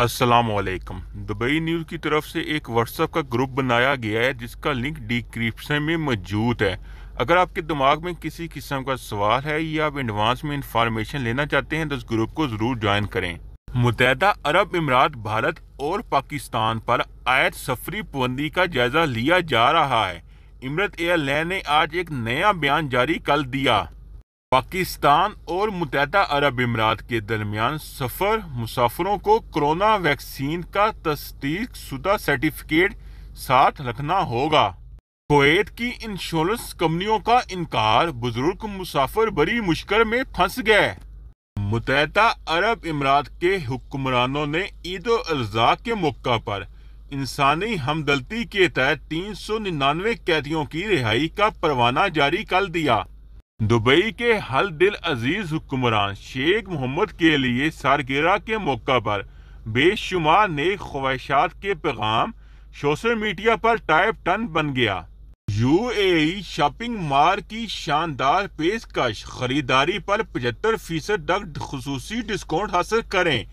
असलकम Dubai news की तरफ से एक व्हाट्सअप का ग्रुप बनाया गया है जिसका लिंक डिक्रिप्शन में मौजूद है अगर आपके दिमाग में किसी किस्म का सवाल है या आप एडवांस में इंफॉर्मेशन लेना चाहते हैं तो इस ग्रुप को ज़रूर ज्वाइन करें मुतहदा अरब इमरात भारत और पाकिस्तान पर आयत सफरी पाबंदी का जायज़ा लिया जा रहा है इमरत एयरलाइन ने आज एक नया बयान जारी कर दिया पाकिस्तान और मुतहदा अरब इमरात के दरमियान सफ़र मुसाफरों को कोरोना वैक्सीन का तस्दीक शुदा सर्टिफिकेट साथ रखना होगा कोत की इंश्योरेंस कंपनियों का इनकार बुजुर्ग मुसाफर बड़ी मुश्किल में फंस गए मुतहदा अरब इमरात के हुक्मरानों ने ईद अजा के मौका पर इंसानी हमदलती के तहत तीन सौ निन्यानवे कैदियों की रिहाई का परवाना जारी कर दिया दुबई के हल दिल अजीज हुक्मरान शेख मोहम्मद के लिए सारगिरा के मौका पर बेशुमार नेक ख्वाहिशात के पैगाम सोशल मीडिया पर टाइप टन बन गया ए शॉपिंग मार की शानदार पेशकश खरीदारी पर 75 फीसद तक खसूसी डिस्काउंट हासिल करें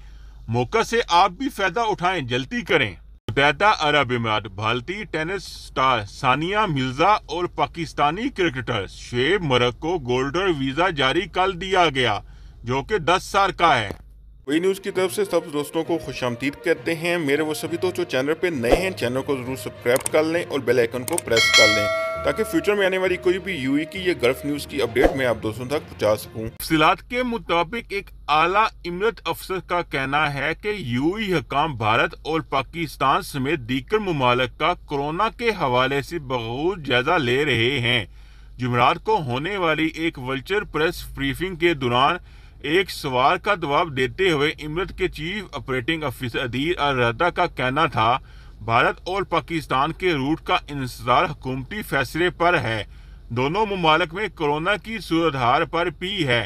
मौका से आप भी फ़ायदा उठाएं जल्दी करें मुतहदा अरब इमारत भारतीय टेनिस स्टार सानिया मिर्जा और पाकिस्तानी क्रिकेटर शेब मरक को गोल्डन वीज़ा जारी कर दिया गया जो कि 10 साल का है वही न्यूज़ की तरफ से सब दोस्तों को खुश आमदीद कहते हैं मेरे वो सभी दोस्त जो चैनल पे नए हैं चैनल को ज़रूर सब्सक्राइब कर लें और बेल आइकन को प्रेस कर लें ताकि फ्यूचर में आने वाली कोई भी यूई की या गल्फ न्यूज की अपडेट मैं आप दोस्तों तक पहुंचा सकूं। सिलात के मुताबिक एक आला इमरत अफसर का कहना है कि यूई हकाम भारत और पाकिस्तान समेत दीगर ममालक का कोरोना के हवाले से बहुत जायजा ले रहे हैं जुमरात को होने वाली एक वल्चर प्रेस ब्रीफिंग के दौरान एक सवाल का जवाब देते हुए इमरत के चीफ ऑपरेटिंग ऑफिसर अदीर अल रहदा का कहना था भारत और पाकिस्तान के रूट का इंतजार हुकूमती फैसले पर है दोनों ममालक में कोरोना की हाल पर पी है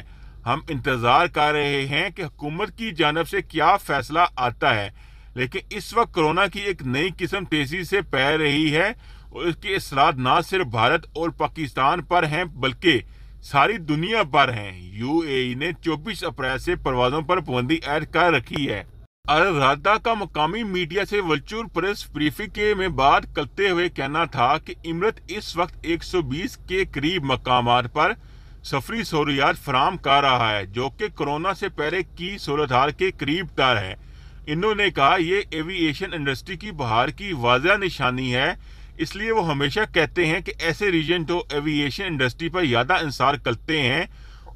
हम इंतज़ार कर रहे हैं कि हुकूमत की जानब से क्या फैसला आता है लेकिन इस वक्त कोरोना की एक नई किस्म तेज़ी से पै रही है और इसके असरात न सिर्फ भारत और पाकिस्तान पर हैं बल्कि सारी दुनिया पर हैं यूएई ने 24 अप्रैल से प्रवासों पर पाबंदी ऐड कर रखी है अलरादा का मकामी मीडिया से वर्चुअल प्रेस ब्रीफिंग के में बात करते हुए कहना था कि इमरत इस वक्त 120 के करीब मकाम पर सफरी सहूलियात फराम कर रहा है जो कि कोरोना से पहले की सूरत के करीब तर है इन्होंने कहा यह एविएशन इंडस्ट्री की बाहर की वाजह निशानी है इसलिए वो हमेशा कहते हैं कि ऐसे रीजन जो एविएशन इंडस्ट्री पर ज़्यादा इंसार करते हैं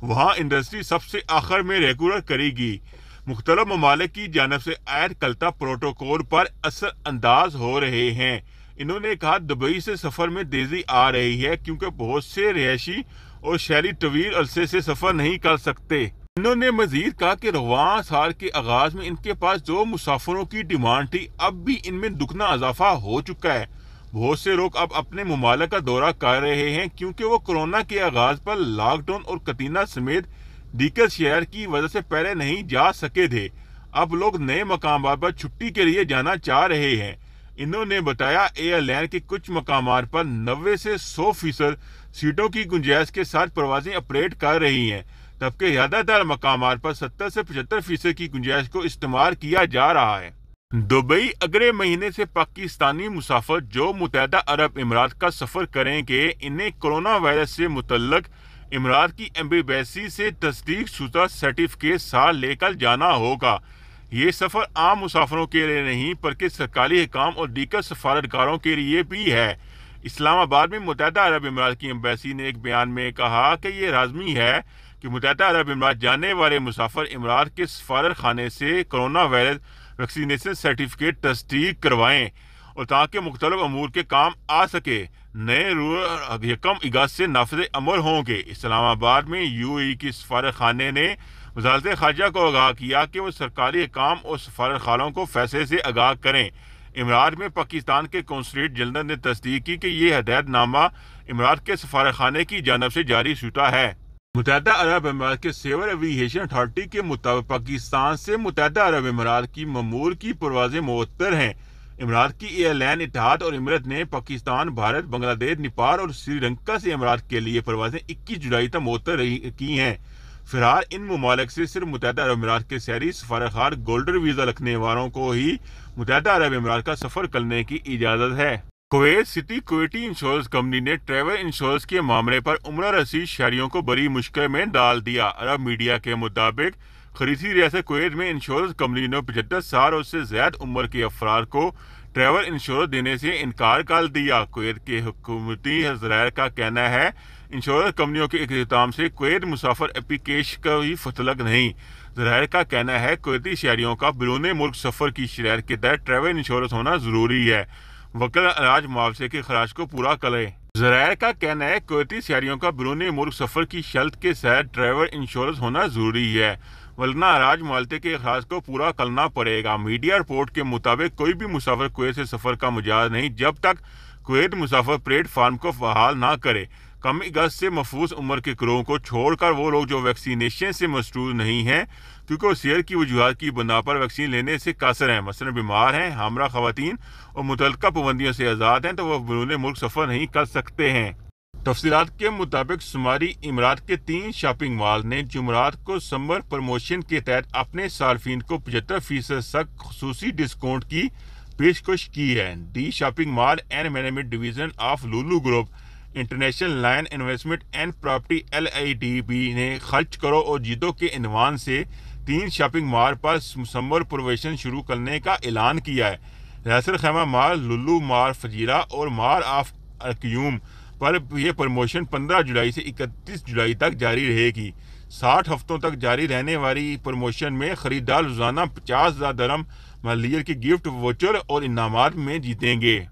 वहाँ इंडस्ट्री सबसे आखिर में रेगुलर करेगी मुख्तल ममालिक की जानब से आयर कलता प्रोटोकॉल पर असर अंदाज हो रहे हैं इन्होंने कहा दुबई से सफ़र में तेज़ी आ रही है क्योंकि बहुत से रिहायशी और शहरी तवील अरसे से सफ़र नहीं कर सकते इन्होंने मजीद कहा कि रवान साल के आगाज में इनके पास जो मुसाफरों की डिमांड थी अब भी इनमें दुखना इजाफा हो चुका है बहुत से लोग अब अपने ममालक का दौरा कर रहे हैं क्योंकि वो कोरोना के आगाज पर लॉकडाउन और कतीना समेत दीगर शहर की वजह से पहले नहीं जा सके थे अब लोग नए मकाम पर छुट्टी के लिए जाना चाह रहे हैं इन्होंने बताया एयरलाइन के कुछ मकाम पर नब्बे से सौ फीसद सीटों की गुंजाइश के साथ प्रवासी ऑपरेट कर रही हैं जबकि ज़्यादातर मकाम पर सत्तर से पचहत्तर फीसद की गुंजाइश को इस्तेमाल किया जा रहा है दुबई अगले महीने से पाकिस्तानी मुसाफर जो मुतहदा अरब इमरात का सफ़र करेंगे इन्हें कोरोना वायरस से मुतलक इमरात की एम्बेसी से तस्दीक शुदा सर्टिफिकेट साथ लेकर जाना होगा ये सफ़र आम मुसाफरों के लिए नहीं बल्कि सरकारी हकाम और दीगर सफारतकारों के लिए भी है इस्लामाबाद में मुतहदा अरब इमरात की एम्बेसी ने एक बयान में कहा कि यह लाजमी है कि मुतहदा अरब इमरात जाने वाले मुसाफर इमरात के सफारत खाने से कोरोना वायरस वैक्सीनेशन सर्टिफिकेट तस्दीक करवाएँ और ताकि मुख्तलिफ अमूर के काम आ सके नए रूल यकम से नाफज अमल होंगे इस्लामाबाद में यू ए की सफारत खाना ने वजारत खारजा को आगाह किया कि वह सरकारी काम और सफारत खानों को फैसले से आगाह करें इमरात में पाकिस्तान के कौंसलेट जनरल ने तस्दीक की कि यह हदायतनामा इमरात के सफारत खाना की जानब से जारी शुदा है मुतहदा अरब अमारात के सिविल एविएशन अथॉरिटी के मुताबिक पाकिस्तान से मुतहद अरब अमारात की ममूर की परवाजें मुअत्तर हैं इमारात की एयरलाइन इतिहाद और इमरत ने पाकिस्तान भारत बांग्लादेश नेपाल और श्रीलंका से इमारात के लिए परवाजें 21 जुलाई तक मुअत्तर की हैं फिलहाल इन ममालक से सिर्फ मुतहद अरब अमारात के शहरी सफारखार गोल्डन वीज़ा रखने वालों को ही मुतहद अरब अमारात का सफ़र करने की इजाज़त है Kuwait city Kuwaiti insurance company ने ट्रेवल इंश्योरेंस के मामले पर उम्र रसीद शहरियों को बड़ी मुश्किल में डाल दिया अरब मीडिया के मुताबिक खरीसी रियासत कुवैत में इंश्योरेंस कंपनी ने पचहत्तर साल और उससे ज्यादा उम्र के अफराद को ट्रैवल इंश्योरेंस देने से इनकार कर दिया कुवैत के हुकूमती हजरा का कहना है इंश्योरेंस कंपनियों के अख्ताम से कुवैत मुसाफर एप्लीकेश का ही फतलक नहीं जरा का कहना है कुवैती शहरियों का बिरूने मुल्क सफ़र की शरार के तहत ट्रैवल इंश्योरेंस होना ज़रूरी है वकील अनाज मुआवजे के खराज को पूरा करे जरा का कहना है कोती शहरियों का बरूनी मुल्क सफर की शर्त के साथ ड्राइवर इंश्योरेंस होना जरूरी है वरना अराज मालते के अखराज को पूरा करना पड़ेगा मीडिया रिपोर्ट के मुताबिक कोई भी मुसाफिर कुवैत से सफर का मुजाज नहीं जब तक कुवैत मुसाफर प्लेटफार्म को बहाल ना करे कम गज से महफूज उम्र के ग्रोह को छोड़कर वो लोग जो वैक्सीनेशन से मसरूज नहीं हैं क्योंकि वो सैर की वजूहत की बुना पर वैक्सीन लेने से कासर हैं मसल बीमार हैं हमरा खातन और मुतल पाबंदियों से आज़ाद हैं तो वह बरून मुल्क सफ़र नहीं कर सकते हैं तफसीत के मुताबिक शुमारी इमरात के तीन शॉपिंग मॉल ने जमरात को समर प्रमोशन के तहत अपने सार्फिन को पचहत्तर फीसद तक खसूस डिस्काउंट की पेशकश की है the shopping mall and management division of Lulu group international line investment and property L ने खर्च करो और जीतो के इनवान से तीन शॉपिंग मॉल पर समर प्रोवेशन शुरू करने का ऐलान किया है रहसर खैमा मार लुल्लू मार फजीरा और मार ऑफ अक्यूम पर यह प्रमोशन 15 जुलाई से 31 जुलाई तक जारी रहेगी 60 हफ्तों तक जारी रहने वाली प्रमोशन में खरीदार रोजाना पचास हज़ार दरम मलियर के गिफ्ट वोचर और इनाम में जीतेंगे